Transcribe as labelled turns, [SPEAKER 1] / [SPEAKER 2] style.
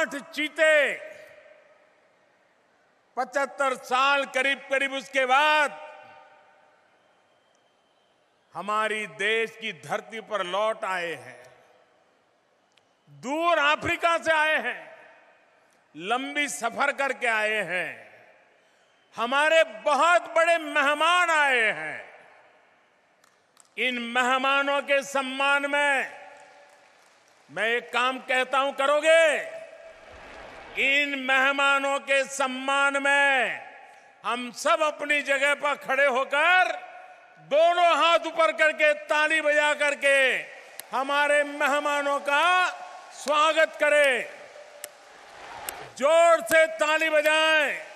[SPEAKER 1] आठ चीते पचहत्तर साल करीब करीब उसके बाद हमारी देश की धरती पर लौट आए हैं दूर अफ्रीका से आए हैं लंबी सफर करके आए हैं हमारे बहुत बड़े मेहमान आए हैं इन मेहमानों के सम्मान में मैं एक काम कहता हूं करोगे इन मेहमानों के सम्मान में हम सब अपनी जगह पर खड़े होकर दोनों हाथ ऊपर करके ताली बजा करके हमारे मेहमानों का स्वागत करें जोर से ताली बजाएं